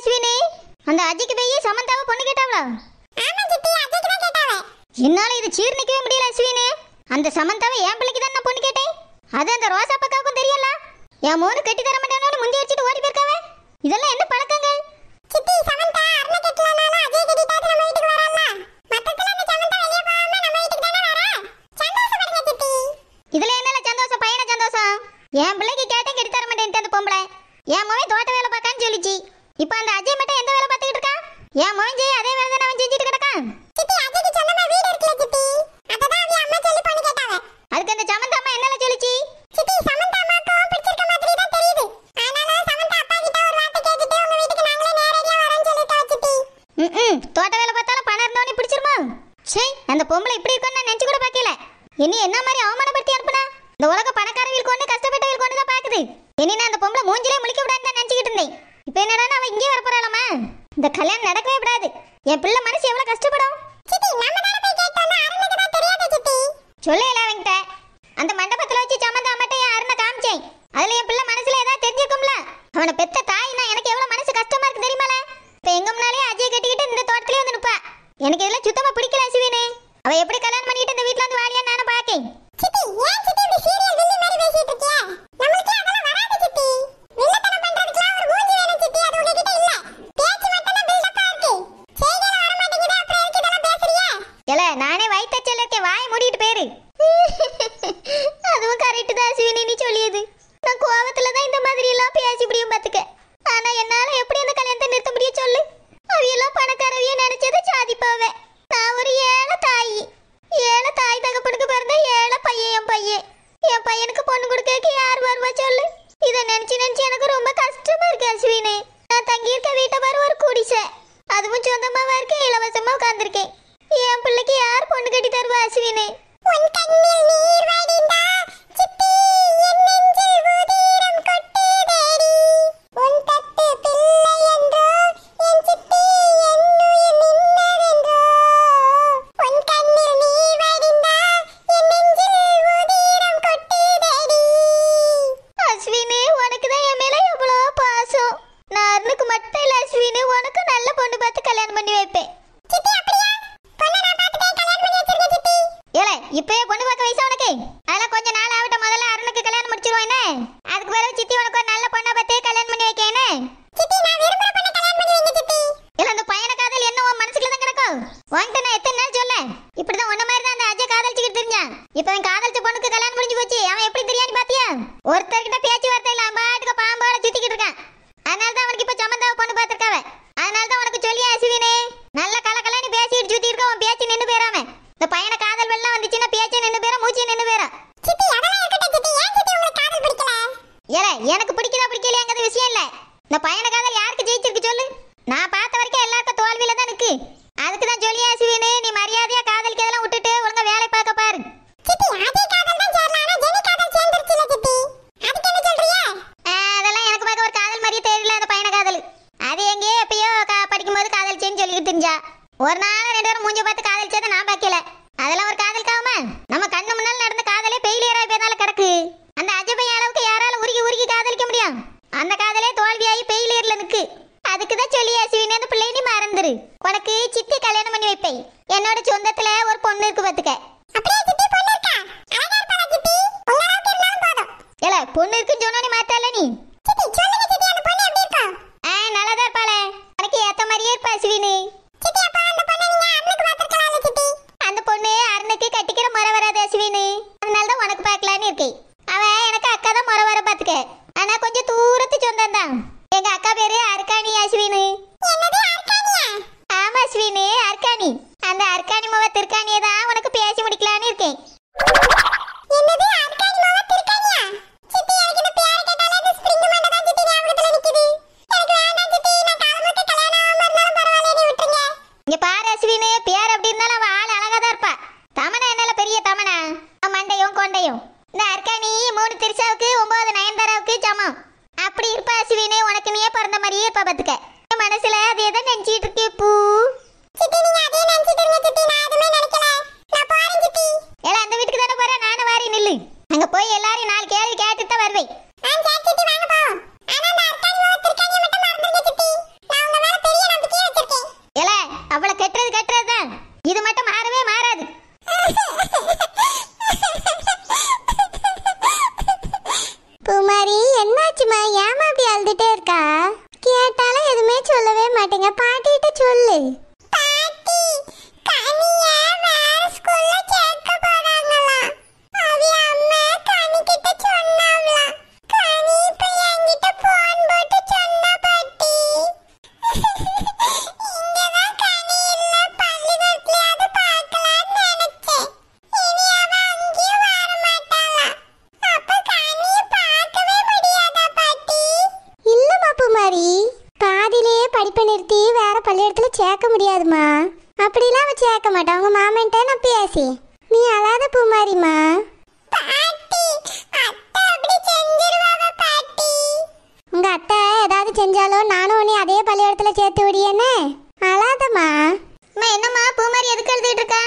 அஸ்வினி அந்த அஜிக்கு போய் சமந்தாவை பொண்ணு கேட்டாங்களா ஆமா சித்தி அஜிக்கு தான் கேட்டாங்க என்னால இது சீர்ணிக்கவே முடியல அஸ்வினி அந்த சமந்தாவை ஏன் பிள்ளைக்கு தான் நான் பொண்ணு கேட்டேன் அது அந்த ரோசா பக்காவுக்கும் தெரியல என் மோனு கட்டி தர மாட்டேனாலும் முந்தி அடிச்சுட்டு ஓடி போயிருக்காவே இதெல்லாம் என்ன பழக்கங்கள் சித்தி சமந்தா பொம்பளை இப்படி இருக்கும்னு நான் நினச்சி கூட பார்க்கல இனி என்ன மாதிரி அவமானப்படுத்தி அனுப்புனா இந்த உலக பணக்காரங்களுக்கு கொண்டு கஷ்டப்பட்டவங்களுக்கு கொண்டு தான் பார்க்குது இனி நான் அந்த பொம்பளை மூஞ்சிலே முழிக்க விடாதுன்னு தான் நினச்சிக்கிட்டு இருந்தேன் இப்போ என்னடா அவன் இங்கேயே வரப்போறாளாமா இந்த கல்யாணம் நடக்கவே விடாது என் பிள்ளை மனசு எவ்வளோ கஷ்டப்படும் சொல்லையில அவங்கிட்ட அந்த மண்டபத்தில் வச்சு சமந்த அம்மட்ட என் அருணை காமிச்சேன் அதில் என் பிள்ளை மனசுல ஏதாவது தெரிஞ்சுக்கும்ல அவனை பெத்த தாய்னா எனக்கு எவ்வளோ மனசு கஷ்டமா இருக்கு தெரியுமால இப்போ எங்க முன்னாலே அஜய் கட்டிக்கிட்டு இந்த தோட்டத்திலே வந்து நிற்பா எனக்கு இதெல்லாம் சுத்தமாக எல நானே அருணுக்கு மட்டும் இல்லை அஸ்வினி உனக்கு நல்ல பொண்ணு பார்த்து கல்யாணம் பண்ணி வைப்பேன் இந்த பையனை உனக்கு சித்தி கல்யாணம் பண்ணி வைப்பேன் என்னோட சொந்தத்துல ஒரு பொண்ணு இருக்கு பாத்துக்க அந்த அர்க்காணி முக உனக்கு பேசி மாதிரி நாலு கேள்வி கேட்டு தான் வருவேன் அவளை கட்டுறது கட்டுறது தான் இது மட்டும் மாறவே மாறாது குமாரி என்னாச்சுமா ஏமா அப்படி அழுதுட்டே இருக்கா கேட்டாலும் எதுவுமே சொல்லவே மாட்டேங்க பாட்டிகிட்ட சொல்லு அவங்க மாமன்ட்ட நான் பேசி நீ அழாத பூமாரிமா உங்க அத்தை ஏதாவது செஞ்சாலும் நானும் உன்னை அதே பள்ளியிடத்துல சேர்த்து விடியேன்னு அழாதம்மா என்னம்மா பூமாரி எதுக்கு எழுதிட்டு இருக்கா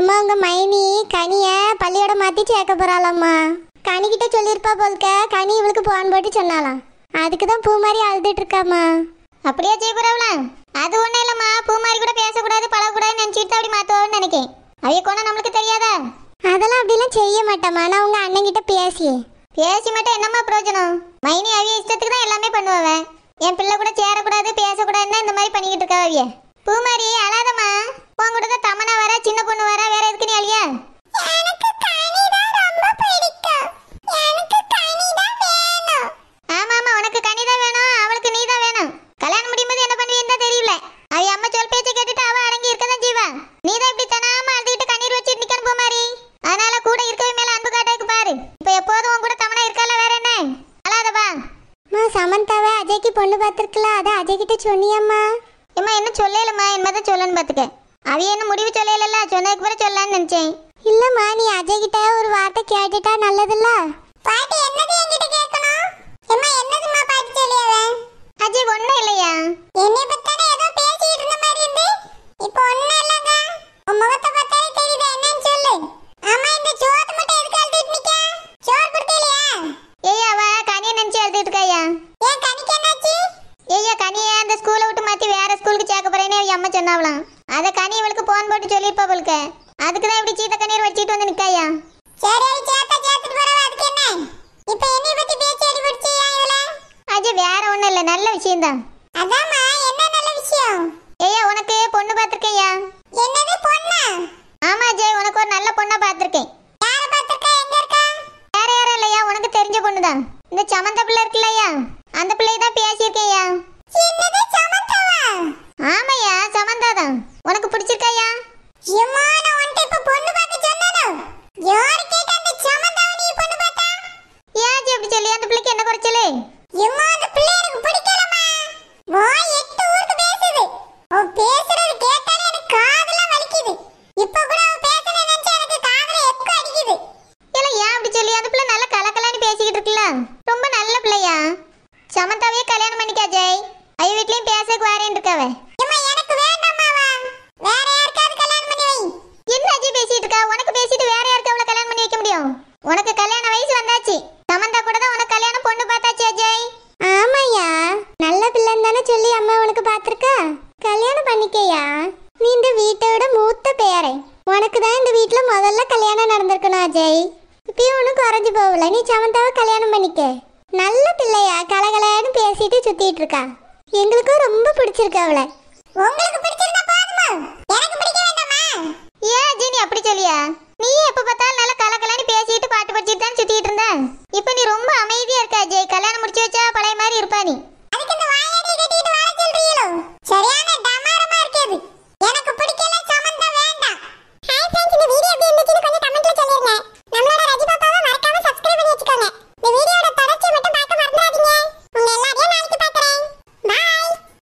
ஏம்மா உங்க மைனி கனிய பள்ளியோட மாத்தி சேர்க்க கனி கனிக்கிட்ட சொல்லியிருப்பா போல்க கனி இவளுக்கு போன் போட்டு சொன்னாலாம் அதுக்கு தான் பூ மாதிரி அழுதுட்டு இருக்காமா அப்படியே ஜெயபுராவில அது ஒன்றும் இல்லைம்மா பூ மாதிரி கூட பேசக்கூடாது பழகக்கூடாதுன்னு நினச்சிட்டு அப்படி மாற்றுவோம்னு நினைக்கேன் அவைய கொண்டா நம்மளுக்கு தெரியாதா அதெல்லாம் அப்படிலாம் செய்ய மாட்டேம்மா நான் உங்கள் அண்ணங்கிட்ட பேசி பேசி மட்டும் என்னம்மா பிரயோஜனம் மைனி அவிய இஷ்டத்துக்கு தான் எல்லாமே பண்ணுவேன் என் பிள்ளை கூட சேரக்கூடாது பேசக்கூடாதுன்னா இந்த மாதிரி பண்ணிக்கிட்டு இருக்கா அவிய பூ மாதிரி அழாதம்மா உன் கூட தான் தமனா வர சின்ன பொண்ணு வர வேற எதுக்கு நீ அழியா ஆமா ஆமா உனக்கு கனிதா வேணும் அவளுக்கு நீதான் வேணும் அது என்ன முடிவு சொல்லல சொன்னதுக்கு பிறகு சொல்லலாம்னு நினைச்சேன் இல்லம்மா நீ அஜய் கிட்ட ஒரு வார்த்தை கேட்டுட்டா நல்லது இந்தாங்க நீயும் ஒன்றும் குறைஞ்சு போகல நீ சமந்தாவை கல்யாணம் பண்ணிக்க நல்ல பிள்ளையா கலகலன்னு பேசிட்டு சுத்திட்டு இருக்கா எங்களுக்கும் ரொம்ப பிடிச்சிருக்கு அவளை உங்களுக்கு பிடிச்சிருந்தா போதுமா எனக்கு பிடிக்க வேண்டாமா ஏன் ஜீனி அப்படி சொல்லியா நீ எப்ப பார்த்தாலும் நல்லா கலகலன்னு பேசிட்டு பாட்டு படிச்சிட்டு தான் சுத்திட்டு இருந்த இப்போ நீ ரொம்ப அமைதியா இருக்கா ஜெய் கல்யாணம்